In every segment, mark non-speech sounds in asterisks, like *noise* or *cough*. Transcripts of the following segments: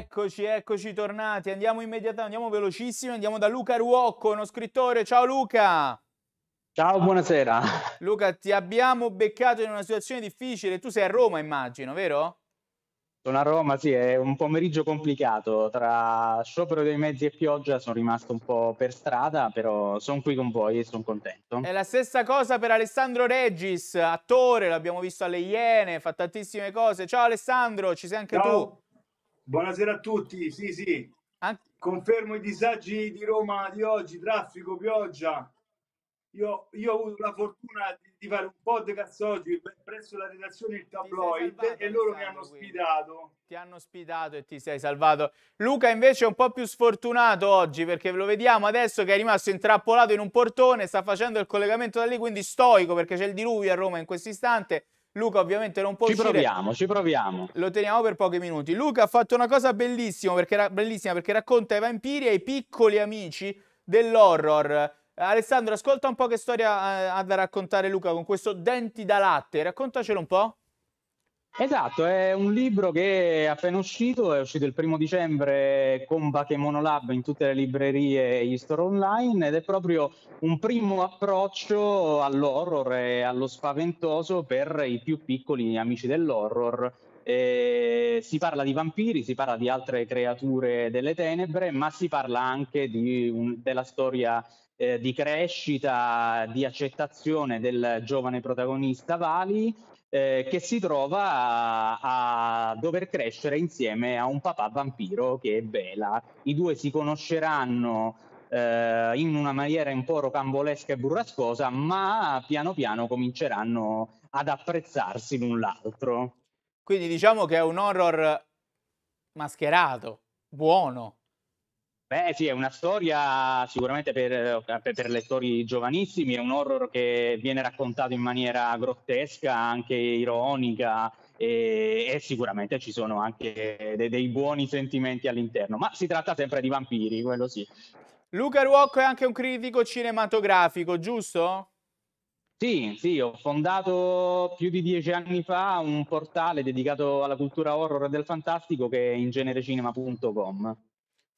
Eccoci, eccoci tornati. Andiamo immediatamente, andiamo velocissimi. Andiamo da Luca Ruocco, uno scrittore. Ciao Luca. Ciao, buonasera. *laughs* Luca, ti abbiamo beccato in una situazione difficile. Tu sei a Roma, immagino, vero? Sono a Roma, sì, è un pomeriggio complicato. Tra sciopero dei mezzi e pioggia sono rimasto un po' per strada, però sono qui con voi e sono contento. È la stessa cosa per Alessandro Regis, attore, l'abbiamo visto alle Iene, fa tantissime cose. Ciao Alessandro, ci sei anche Ciao. tu? Buonasera a tutti, sì sì, Anche... confermo i disagi di Roma di oggi, traffico, pioggia. Io, io ho avuto la fortuna di, di fare un podcast oggi presso la redazione Il Tabloid e loro mi hanno quindi. sfidato. Ti hanno sfidato e ti sei salvato. Luca invece è un po' più sfortunato oggi perché lo vediamo adesso che è rimasto intrappolato in un portone, sta facendo il collegamento da lì, quindi stoico perché c'è il diluvio a Roma in questo istante Luca ovviamente non può ci uscire. Ci proviamo, ci proviamo. Lo teniamo per pochi minuti. Luca ha fatto una cosa bellissima perché, bellissima perché racconta ai vampiri e ai piccoli amici dell'horror. Alessandro, ascolta un po' che storia eh, ha da raccontare Luca con questo denti da latte. Raccontacelo un po'. Esatto, è un libro che è appena uscito, è uscito il primo dicembre con Bakemono Lab in tutte le librerie e gli store online ed è proprio un primo approccio all'horror e allo spaventoso per i più piccoli amici dell'horror. Eh, si parla di vampiri, si parla di altre creature delle tenebre, ma si parla anche un, della storia eh, di crescita, di accettazione del giovane protagonista Vali eh, che si trova a, a, dover crescere insieme a un papà vampiro che è Bela. I due si conosceranno eh, in una maniera un po' rocambolesca e burrascosa, ma piano piano cominceranno ad apprezzarsi l'un l'altro. Quindi diciamo che è un horror mascherato, buono. Beh sì, è una storia sicuramente per, eh, per lettori giovanissimi, è un horror che viene raccontato in maniera grottesca, anche ironica, e, e, sicuramente ci sono anche de, dei buoni sentimenti all'interno, ma si tratta sempre di vampiri, quello sì. Luca Ruocco è anche un critico cinematografico, giusto? Sì, sì, ho fondato più di dieci anni fa un portale dedicato alla cultura horror del fantastico che è ingenerecinema.com.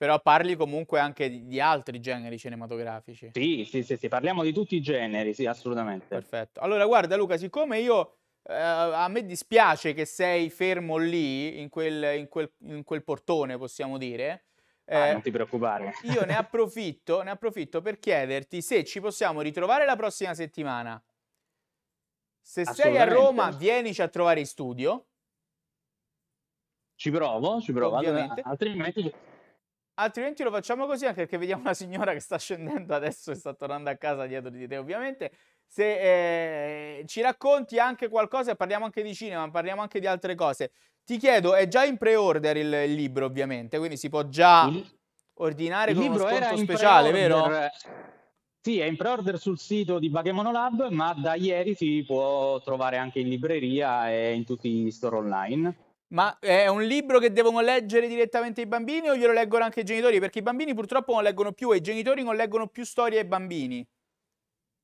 Però parli comunque anche di, di altri generi cinematografici. Sì, sì, sì, sì, parliamo di tutti i generi, sì, assolutamente. Perfetto. Allora, guarda Luca, siccome io eh, a me dispiace che sei fermo lì, in quel, in quel, in quel portone, possiamo dire. Ah, eh, non ti preoccupare. io ne *laughs* approfitto, ne approfitto per chiederti se ci possiamo ritrovare la prossima settimana. Se sei a Roma, vienici a trovare in studio. Ci provo, ci provo. Ovviamente. altrimenti Altrimenti lo facciamo così anche perché vediamo una signora che sta scendendo adesso e sta tornando a casa dietro di te ovviamente. Se eh, ci racconti anche qualcosa, parliamo anche di cinema, parliamo anche di altre cose. Ti chiedo, è già in pre-order il, il libro ovviamente, quindi si può già ordinare il con libro uno sconto speciale, vero? Sì, è in pre-order sul sito di Bachemono Lab, ma da ieri si può trovare anche in libreria e in tutti i store online. Ma è un libro che devono leggere direttamente i bambini o glielo leggono anche i genitori? Perché i bambini purtroppo non leggono più e i genitori non leggono più storie ai bambini.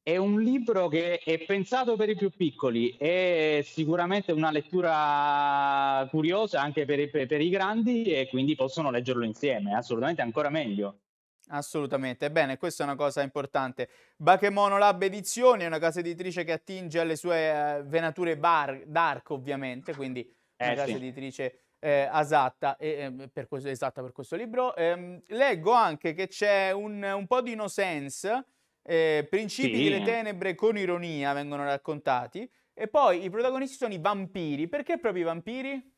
È un libro che è pensato per i più piccoli, è sicuramente una lettura curiosa anche per i, per i grandi e quindi possono leggerlo insieme, assolutamente ancora meglio. Assolutamente, bene, questa è una cosa importante. Bakemono Lab Edizioni è una casa editrice che attinge alle sue eh, venature bar, dark ovviamente, quindi eh, casa sì. editrice eh, Asatta, eh, per questo, esatta per questo libro. Eh, leggo anche che c'è un, un po' di innocence, sense, eh, principi sì. delle tenebre con ironia vengono raccontati, e poi i protagonisti sono i vampiri. Perché proprio i vampiri?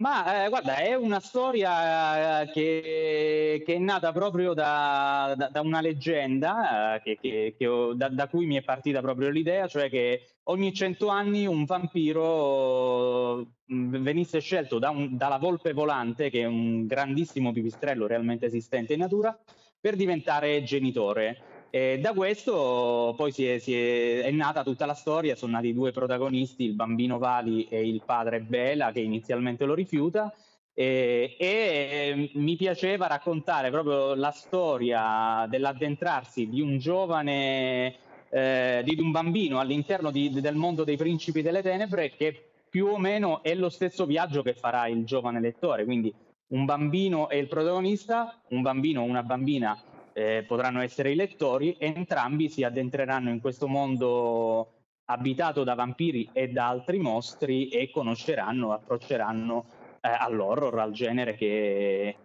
Ma eh, guarda, è una storia eh, che, che è nata proprio da, da, da una leggenda eh, che, che, ho, da, da, cui mi è partita proprio l'idea, cioè che ogni cento anni un vampiro mm, venisse scelto un, dalla volpe volante, che è un grandissimo pipistrello realmente esistente in natura, per diventare genitore. E da questo poi si è, si è, è, nata tutta la storia, sono nati due protagonisti, il bambino Vali e il padre Bela che inizialmente lo rifiuta e, e ehm, mi piaceva raccontare proprio la storia dell'addentrarsi di un giovane, eh, di un bambino all'interno di, del mondo dei principi delle tenebre che più o meno è lo stesso viaggio che farà il giovane lettore, quindi un bambino è il protagonista, un bambino o una bambina eh, potranno essere i lettori, entrambi si addentreranno in questo mondo abitato da vampiri e da altri mostri e conosceranno, approcceranno eh, all'horror, al genere che,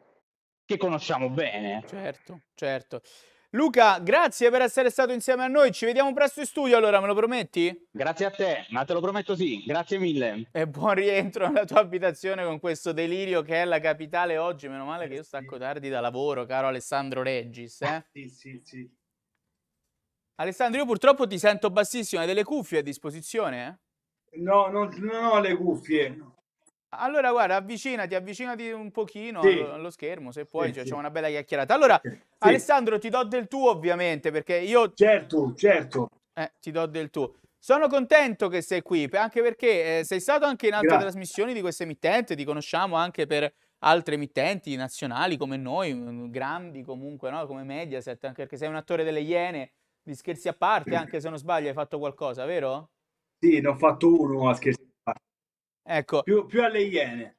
che conosciamo bene. Certo, certo. Luca, grazie per essere stato insieme a noi. Ci vediamo presto in studio, allora, me lo prometti? Grazie a te, ma te lo prometto sì. Grazie mille. E buon rientro nella tua abitazione con questo delirio che è la capitale oggi. Meno male che io eh, stacco tardi da lavoro, caro Alessandro Reggis. Eh? Sì, sì, sì. Alessandro, io purtroppo ti sento bassissimo. Hai delle cuffie a disposizione? Eh? No, non, non ho le cuffie. No. Allora, guarda, avvicinati, avvicinati un pochino sì. allo schermo, se puoi, sì, cioè, sì. una bella chiacchierata. Allora, Alessandro, ti do del tuo, ovviamente, perché io... Certo, certo. Eh, ti do del tuo. Sono contento che sei qui, anche perché eh, sei stato anche in altre Grazie. trasmissioni di questa emittente, ti conosciamo anche per altre emittenti nazionali come noi, mm, mm, grandi comunque, no? come Mediaset, anche perché sei un attore delle Iene, di scherzi a parte, anche se non sbaglio hai fatto qualcosa, vero? Sì, ne ho fatto uno a scherzi Ecco. Più, più alle Iene.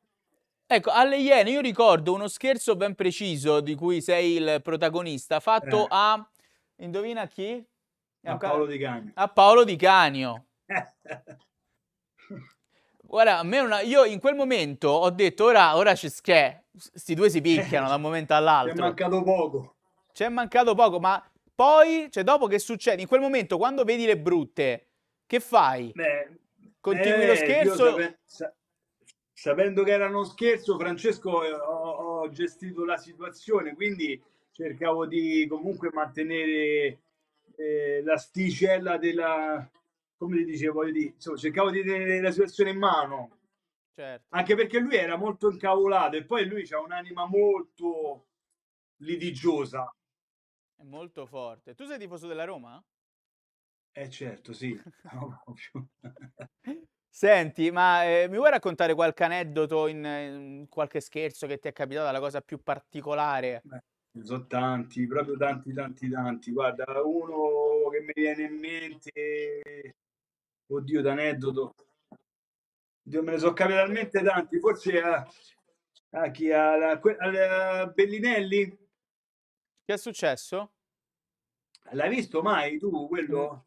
Ecco, alle Iene io ricordo uno scherzo ben preciso di cui sei il protagonista, fatto eh. a... Indovina chi? A Paolo Di Canio. A Paolo Di Canio. *laughs* Guarda, una, io in quel momento ho detto ora, ora c'è cioè, che questi due si picchiano *laughs* da un momento all'altro. C'è mancato poco. C'è mancato poco, ma poi, cioè dopo che succede? In quel momento quando vedi le brutte, che fai? Beh, Continui eh, lo scherzo? sapendo che era uno scherzo, Francesco, eh, ho, ho gestito la situazione, quindi cercavo di comunque mantenere eh, l'asticella della come ti dicevo di, insomma, cercavo di tenere la situazione in mano certo. anche perché lui era molto incavolato e poi lui ha un'anima molto litigiosa è molto forte tu sei tifoso della Roma? Eh certo, sì. *laughs* Senti, ma eh, mi vuoi raccontare qualche aneddoto, in, in qualche scherzo che ti è capitato, la cosa più particolare? Beh, ne so tanti, proprio tanti, tanti, tanti. Guarda, uno che mi viene in mente, oddio, d'aneddoto. Dio, me ne sono capiti talmente tanti, forse a, a chi alla- Bellinelli, Che è successo? l'hai visto mai tu quello?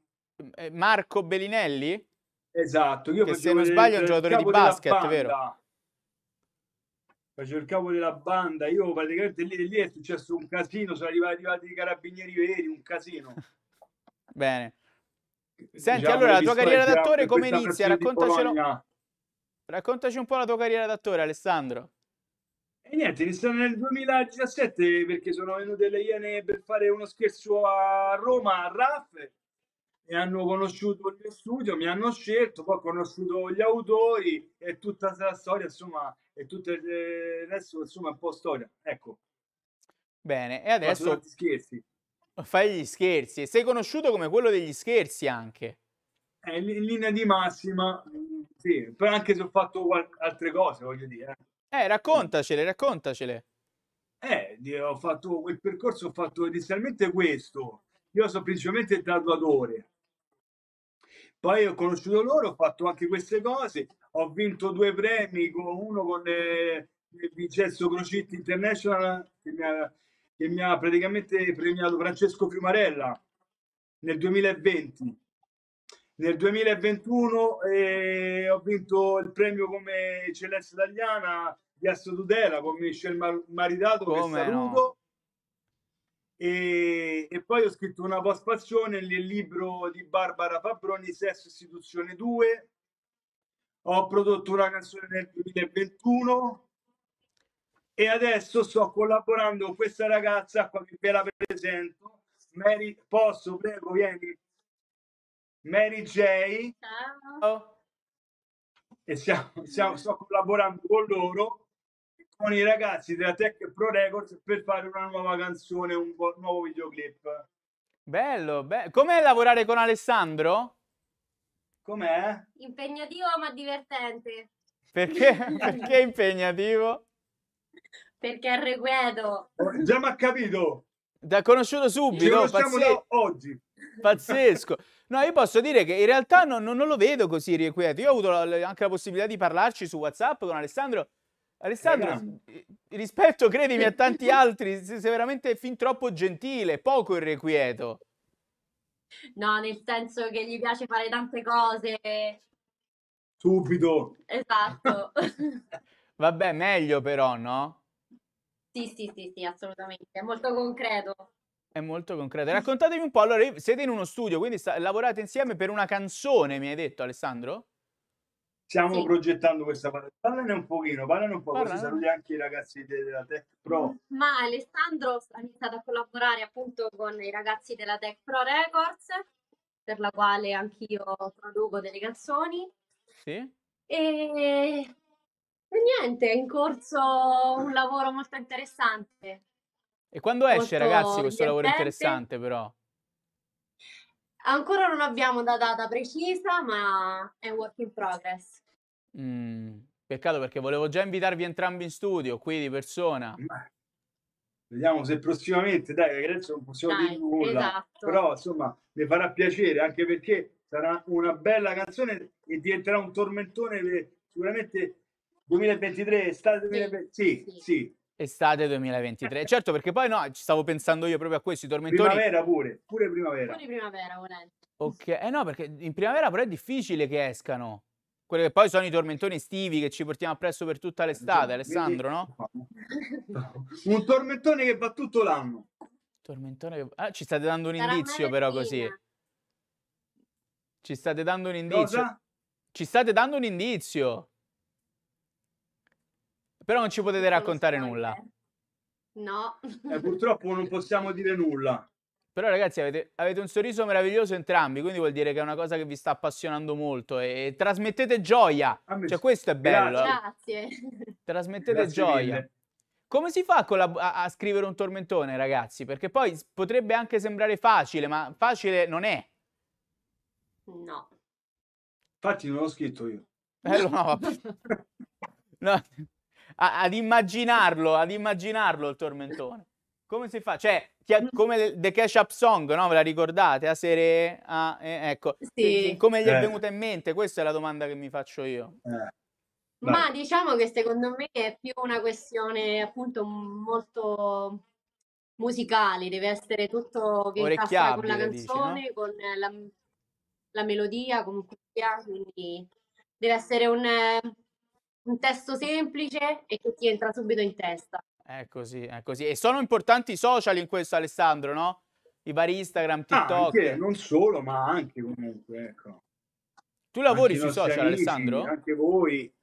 Eh, Marco Bellinelli? Esatto, io che se non sbaglio è un giocatore di basket, vero? Facevo il capo della banda, io praticamente lì, lì è successo un casino, sono arrivati, i carabinieri veri, un casino. Bene. Senti, diciamo, allora la tua carriera d'attore come inizia? Raccontacelo. Raccontaci un po' la tua carriera d'attore, Alessandro. E niente, inizio nel 2017 perché sono venute le Iene per fare uno scherzo a Roma, a Raff, mi hanno conosciuto il mio studio, mi hanno scelto, poi ho conosciuto gli autori e tutta la storia, insomma, e tutto il resto, insomma, un po' storia. Ecco. Bene, e adesso... Gli scherzi. Fai gli scherzi sei conosciuto come quello degli scherzi anche. Eh, in linea di massima, sì, però anche se ho fatto altre cose, voglio dire. Eh, eh raccontacele, raccontacele. Eh, ho fatto quel percorso, ho fatto inizialmente questo. Io sono principalmente il graduatore, poi ho conosciuto loro, ho fatto anche queste cose, ho vinto due premi, uno con eh, eh, Vincenzo Crocitti International che mi, ha, che mi ha praticamente premiato Francesco Fiumarella nel 2020. Nel 2021 eh, ho vinto il premio come eccellenza italiana di Astro Tutela con Michel Mar- Maritato, come che saluto. No? E, e, poi ho scritto una post passione nel libro di Barbara Fabroni, Sesso Istituzione 2. Ho prodotto una canzone nel 2021 e adesso sto collaborando con questa ragazza qua che ve la presento. Mary, posso, prego, vieni. Mary J. Ciao. E stiamo, stiamo, sto collaborando con loro con i ragazzi della Tech Pro Records per fare una nuova canzone, un nuovo videoclip. Bello, bello. Com'è lavorare con Alessandro? Com'è? Impegnativo ma divertente. Perché, *laughs* Perché impegnativo? Perché è regueto. Oh, già mi ha capito. Ti conosciuto subito. Ci Pazz... oggi. Pazzesco. No, io posso dire che in realtà non, non, non lo vedo così requieto. Io ho avuto la, anche la possibilità di parlarci su WhatsApp con Alessandro Alessandro, Ragazzi. rispetto, credimi, a tanti altri, sei veramente fin troppo gentile, poco irrequieto. No, nel senso che gli piace fare tante cose. Stupido. Esatto. *laughs* Vabbè, meglio però, no? Sì, sì, sì, sì, assolutamente. È molto concreto. È molto concreto. Raccontatevi un po', allora siete in uno studio, quindi sta- lavorate insieme per una canzone, mi hai detto Alessandro? Stiamo sì. progettando questa parte. Parlane un pochino, parlane un po', Parla. così saluti eh. anche i ragazzi della Tech Pro. Ma Alessandro ha iniziato a collaborare appunto con i ragazzi della Tech Pro Records, per la quale anch'io produco delle canzoni. Sì. E niente, è in corso un lavoro molto interessante. E quando esce, molto ragazzi, questo lavoro interessante, però? Ancora non abbiamo una data precisa, ma è un work in progress. Mm, peccato perché volevo già invitarvi entrambi in studio, qui di persona. Vediamo se prossimamente, dai, adesso non possiamo dai, dire nulla, esatto. però insomma mi farà piacere anche perché sarà una bella canzone e diventerà un tormentone per, sicuramente 2023, estate 2023, sì, sì, sì. sì. Estate 2023. *laughs* certo, perché poi no, ci stavo pensando io proprio a questi tormentoni. Primavera pure, pure primavera. Pure primavera, volendo. Ok, eh no, perché in primavera però è difficile che escano. Quelli che poi sono i tormentoni estivi che ci portiamo appresso per tutta l'estate, cioè, Alessandro, no? un tormentone che va tutto l'anno. Tormentone che... Ah, ci state dando un Sarà indizio però così. Ci state dando un indizio. Cosa? Ci state dando un indizio. Però non ci potete raccontare nulla. No. Eh, *laughs* purtroppo non possiamo dire nulla. Però ragazzi avete, avete, un sorriso meraviglioso entrambi, quindi vuol dire che è una cosa che vi sta appassionando molto e, e trasmettete gioia. Cioè questo è bello. Grazie. Trasmettete Grazie gioia. Mille. Come si fa la, a, a scrivere un tormentone ragazzi? Perché poi potrebbe anche sembrare facile, ma facile non è. No. Infatti non l'ho scritto io. Eh, no, *laughs* no a, ad immaginarlo, ad immaginarlo il tormentone. Come si fa? Cioè, mm. come The Cash Up Song, no? Ve la ricordate? A sere... A, eh, ecco. Sì. Come gli è eh. venuta in mente? Questa è la domanda che mi faccio io. Eh. Ma diciamo che secondo me è più una questione appunto molto musicale, deve essere tutto che con la canzone, dici, no? con la, la, melodia, comunque quindi deve essere un, un testo semplice e che ti entra subito in testa. È così, è così. E sono importanti i social in questo, Alessandro, no? I vari Instagram, TikTok. Ah, anche, non solo, ma anche comunque, ecco. Tu lavori anche sui social, amici, Alessandro? Anche voi.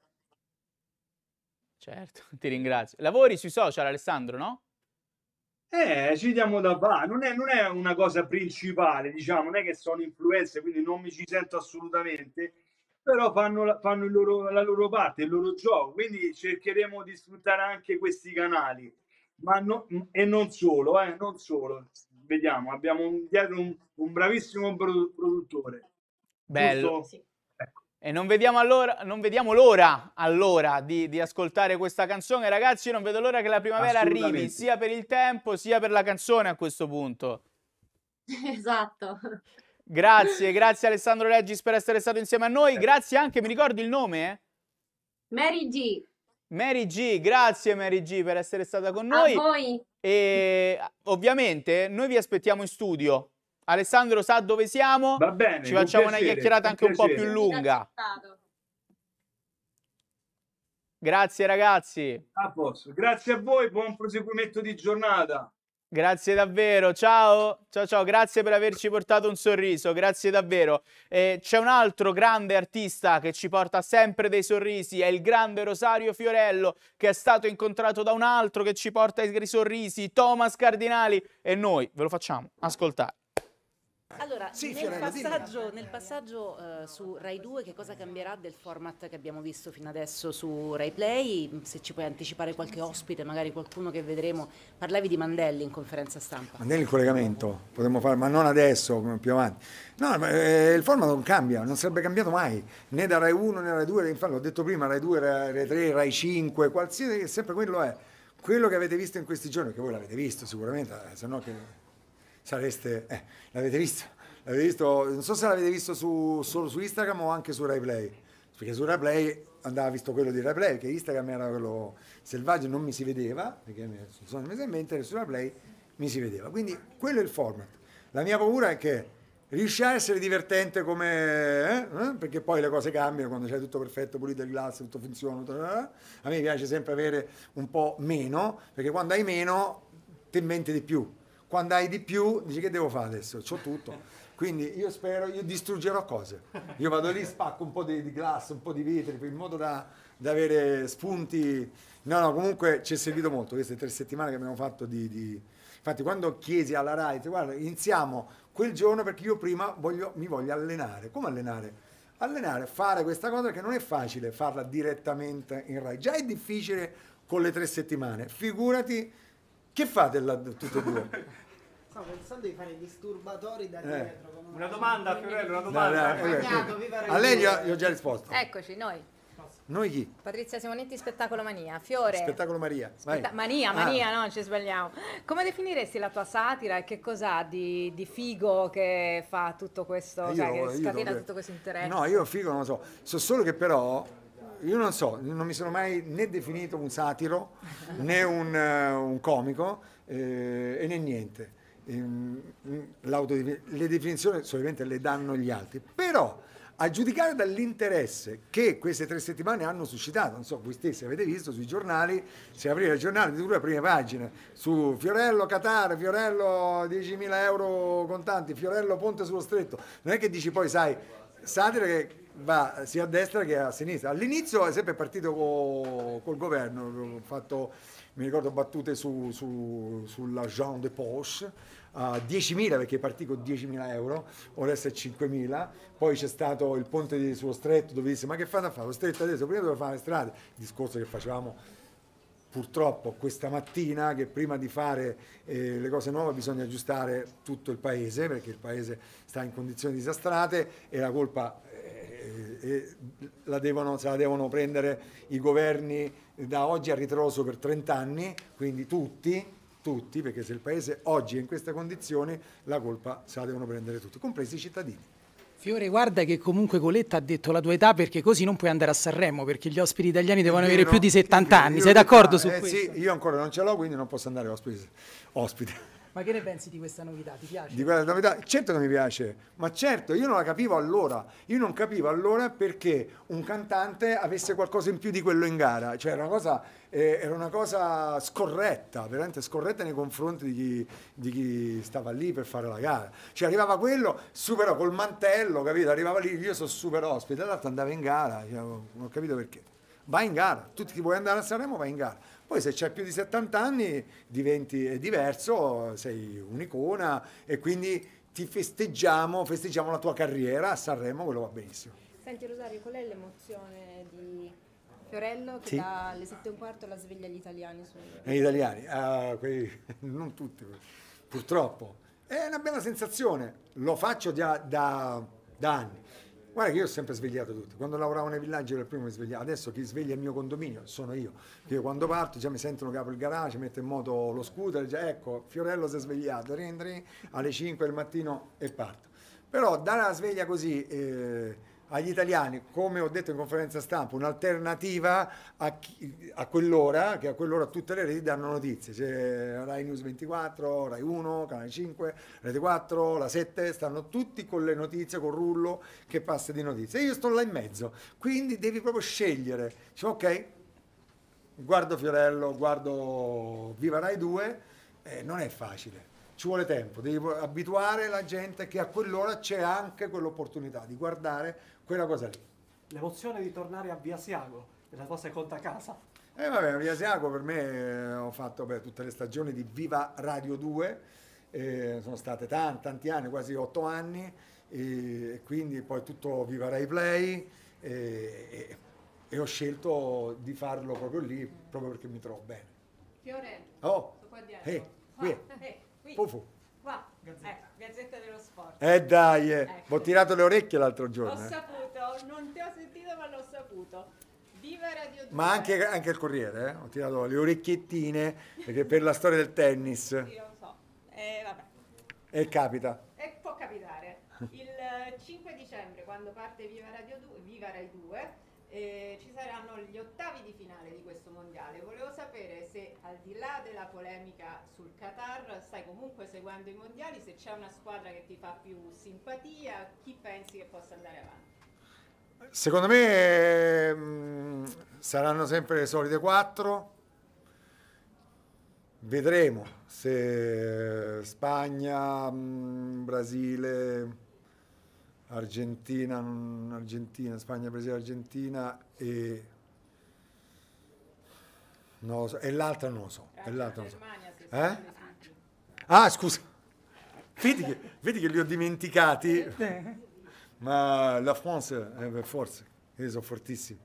Certo, *laughs* ti ringrazio. Lavori sui social, Alessandro, no? Eh, ci diamo da fare. Non è, non è una cosa principale, diciamo, non è che sono influencer, quindi non mi ci sento assolutamente però fanno, la, fanno loro, la loro parte, il loro gioco, quindi cercheremo di sfruttare anche questi canali, ma no, e non solo, eh, non solo. Vediamo, abbiamo un, dietro un, un bravissimo produttore. Bello. Ecco. E non vediamo, allora, non vediamo l'ora allora di, di, ascoltare questa canzone, ragazzi. non vedo l'ora che la primavera arrivi, sia per il tempo sia per la canzone a questo punto. *laughs* Esatto. Grazie, grazie Alessandro Leggis per essere stato insieme a noi. Grazie anche, mi ricordi il nome? Eh? Mary G. Mary G, grazie Mary G per essere stata con noi. A voi. E ovviamente noi vi aspettiamo in studio. Alessandro sa dove siamo. Va bene. Ci facciamo un una chiacchierata un anche piacere. un po' più lunga. Grazie ragazzi. A posto. Grazie a voi, buon proseguimento di giornata. Grazie davvero, ciao, ciao ciao, grazie per averci portato un sorriso, grazie davvero. Eh, c'è un altro grande artista che ci porta sempre dei sorrisi, è il grande Rosario Fiorello che è stato incontrato da un altro che ci porta i sorrisi, Thomas Cardinali e noi ve lo facciamo ascoltare. Eh. Allora, sì, nel, Fiorella, passaggio, nel, passaggio, uh, su Rai 2 che cosa cambierà del format che abbiamo visto fino adesso su Rai Play? Se ci puoi anticipare qualche ospite, magari qualcuno che vedremo. Parlavi di Mandelli in conferenza stampa. Mandelli in collegamento, potremmo fare, ma non adesso, più avanti. No, ma, eh, il format non cambia, non sarebbe cambiato mai, né da Rai 1 né da Rai 2, infatti l'ho detto prima, Rai 2, Rai 3, Rai 5, qualsiasi, sempre quello è. Quello che avete visto in questi giorni, che voi l'avete visto sicuramente, eh, se no che sareste... Eh, l'avete visto? L'avete visto? Non so se l'avete visto su, solo su Instagram o anche su RaiPlay. Perché su RaiPlay andava visto quello di RaiPlay, che Instagram era quello selvaggio, non mi si vedeva, perché mi sono messo in mente, e su RaiPlay mi si vedeva. Quindi quello è il format. La mia paura è che riesce a essere divertente come... Eh? eh perché poi le cose cambiano quando c'è tutto perfetto, pulito il glass, tutto funziona. Tutto... Eh. a me piace sempre avere un po' meno, perché quando hai meno te mente di più. Quando hai di più, dici che devo fare adesso? ho tutto. Quindi io spero, io distruggerò cose. Io vado lì, spacco un po' di, di glass, un po' di vetri, in modo da, da, avere spunti. No, no, comunque ci è servito molto queste tre settimane che abbiamo fatto di... di... Infatti quando chiesi alla Rai, guarda, iniziamo quel giorno perché io prima voglio, mi voglio allenare. Come allenare? Allenare, fare questa cosa che non è facile farla direttamente in Rai. Già è difficile con le tre settimane. Figurati che fate là tutti e due? *laughs* Sto pensando di fare i disturbatori da eh. dietro. Una domanda, Fiorello, una domanda. No, no, okay. A lei gli ho, ho già risposto. Eccoci, noi. Noi chi? Patrizia Simonetti, Spettacolo Mania. Fiore. Spettacolo Maria. Spetta- mania, ah. mania, ah. no, ci sbagliamo. Come definiresti la tua satira e che cos'ha di, di figo che fa tutto questo, eh, cioè io, cioè, che scatena tutto questo interesse? No, io figo non lo so. So solo che però io non so, non mi sono mai né definito un satiro *laughs* né un, eh, un comico eh, e né niente. Ehm, le definizioni solitamente le danno gli altri, però a giudicare dall'interesse che queste tre settimane hanno suscitato, non so, voi stessi avete visto sui giornali, se aprire il giornale, addirittura la prima pagina, su Fiorello Qatar, Fiorello 10.000 euro contanti, Fiorello Ponte sullo Stretto, non è che dici poi, sai, satire che va sia a destra che a sinistra. All'inizio è sempre partito co, col governo, ho fatto, mi ricordo battute su, su, sulla Jean de Poche, a 10.000 perché partì con 10.000 euro, ora è 5.000, poi c'è stato il ponte di, sullo stretto dove disse ma che fate a fare lo stretto adesso, prima doveva fare le strade, il discorso che facevamo purtroppo questa mattina che prima di fare eh, le cose nuove bisogna aggiustare tutto il paese perché il paese sta in condizioni disastrate e la colpa eh, e la devono, se la devono prendere i governi da oggi a ritroso per 30 anni, quindi tutti, tutti, perché se il Paese oggi è in queste condizioni la colpa se la devono prendere tutti, compresi i cittadini. Fiore, guarda che comunque Coletta ha detto la tua età perché così non puoi andare a Sanremo perché gli ospiti italiani devono avere no, più di 70 anni. Sei d'accordo su eh, questo? Sì, io ancora non ce l'ho, quindi non posso andare ospite. ospite. Ma che ne pensi di questa novità? Ti piace? Di quella novità? Certo che mi piace, ma certo, io non la capivo allora. Io non capivo allora perché un cantante avesse qualcosa in più di quello in gara. Cioè, era una cosa, eh, era una cosa scorretta, veramente scorretta nei confronti di chi, di chi, stava lì per fare la gara. Cioè, arrivava quello, superò col mantello, capito? Arrivava lì, io sono super ospite, l'altro andava in gara, cioè, non ho capito perché. Vai in gara, tu ti vuoi andare a Sanremo, vai in gara. Poi se c'è più di 70 anni diventi diverso, sei un'icona e quindi ti festeggiamo, festeggiamo la tua carriera a Sanremo, quello va benissimo. Senti Rosario, qual è l'emozione di Fiorello che sì. dalle 7 e un quarto la sveglia agli italiani? Su... Agli italiani, ah, quelli, *laughs* non tutti, purtroppo. È una bella sensazione, lo faccio da, da, da anni Guarda che io ho sempre svegliato tutti, Quando lavoravo nei villaggi ero il primo che svegliava, Adesso chi sveglia il mio condominio sono io. Io quando parto già mi sentono capo il garage, metto in moto lo scooter, già ecco, Fiorello si è svegliato, rientri alle 5 del mattino e parto. Però dare la sveglia così... Eh, agli italiani, come ho detto in conferenza stampa, un'alternativa a, a quell'ora, che a quell'ora tutte le reti danno notizie, c'è Rai News 24, Rai 1, Canale 5, Rete 4, la 7, stanno tutti con le notizie, con rullo che passa di notizie. io sto là in mezzo, quindi devi proprio scegliere, cioè, ok, guardo Fiorello, guardo Viva Rai 2, eh, non è facile ci vuole tempo, devi abituare la gente che a quell'ora c'è anche quell'opportunità di guardare quella cosa lì. L'emozione di tornare a Via Siago, nella tua seconda casa. Eh vabbè, Via Siago per me eh, ho fatto beh, tutte le stagioni di Viva Radio 2, eh, sono state tanti, tanti anni, quasi otto anni, e quindi poi tutto Viva Rai Play e, e ho scelto di farlo proprio lì, proprio perché mi trovo bene. Fiore, oh, sto qua dietro. Hey, eh, qui. Hey. Ah, eh. Qui. Fufu. Qua. Gazzetta. Eh, Gazzetta dello sport. Eh dai, eh. Ecco. ho tirato le orecchie l'altro giorno. Ho eh. saputo, non ti ho sentito ma l'ho saputo. Viva Radio 2. Ma anche, anche il Corriere, eh? ho tirato le orecchiettine perché per la storia del tennis. Io lo so. Eh, vabbè. E capita. E eh, può capitare. Il 5 dicembre, quando parte Viva Radio 2, Viva Rai 2 eh, ci saranno gli ottavi di finale di questo mondiale. Volevo sapere se al di là della polemica sul Qatar stai comunque seguendo i mondiali, se c'è una squadra che ti fa più simpatia, chi pensi che possa andare avanti? Secondo me mh, mm, saranno sempre le solite quattro. Vedremo se Spagna, mh, mm, Brasile, Argentina, Argentina, Spagna, Brasile, Argentina e non lo so, e l'altra non lo so. E l'altra non lo so. Eh? Ah, scusa, vedi che, vedi che, li ho dimenticati, eh, eh. ma la France, eh, forse, io sono fortissimi.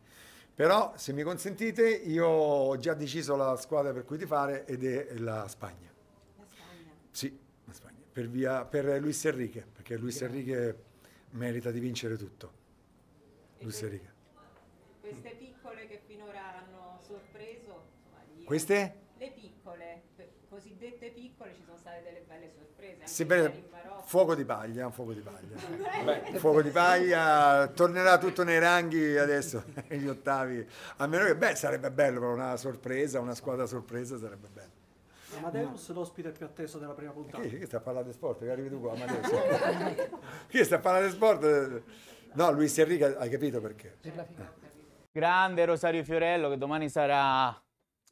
Però, se mi consentite, io ho già deciso la squadra per cui ti fare ed è la Spagna. La Spagna? Sì, la Spagna, per, via, per Luis Enrique, perché Luis Enrique merita di vincere tutto. Lucia Riga. Queste piccole che finora hanno sorpreso. Insomma, queste? Le piccole, cosiddette piccole, ci sono state delle belle sorprese. Sì, bene, fuoco di paglia, fuoco di paglia. *laughs* fuoco di paglia, tornerà tutto nei ranghi adesso, *laughs* negli ottavi. A meno che, beh, sarebbe bello, una sorpresa, una squadra sorpresa sarebbe bello. Amadeus, l'ospite più atteso della prima puntata. Chi, chi sta a parlare di sport? Che arrivi tu qua, Amadeus? *laughs* chi sta a parlare di sport? No, Luis Enrique, hai capito perché? Per la figata. Grande Rosario Fiorello che domani sarà,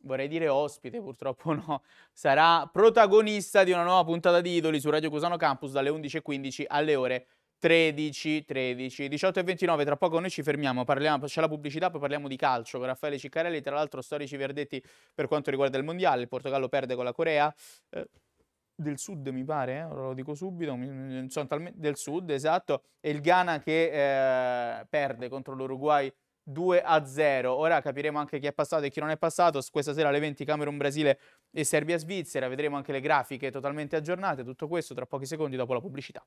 vorrei dire ospite, purtroppo no, sarà protagonista di una nuova puntata di Idoli su Radio Cusano Campus dalle 11.15 alle ore 13, 13, 18 e 29, tra poco noi ci fermiamo, parliamo, c'è la pubblicità, poi parliamo di calcio con Raffaele Ciccarelli, tra l'altro storici verdetti per quanto riguarda il Mondiale, il Portogallo perde con la Corea, eh, del sud mi pare, eh, lo dico subito, del sud esatto, e il Ghana che eh, perde contro l'Uruguay 2 a 0. Ora capiremo anche chi è passato e chi non è passato. Questa sera alle 20 Camerun Brasile e Serbia Svizzera. Vedremo anche le grafiche totalmente aggiornate. Tutto questo tra pochi secondi dopo la pubblicità.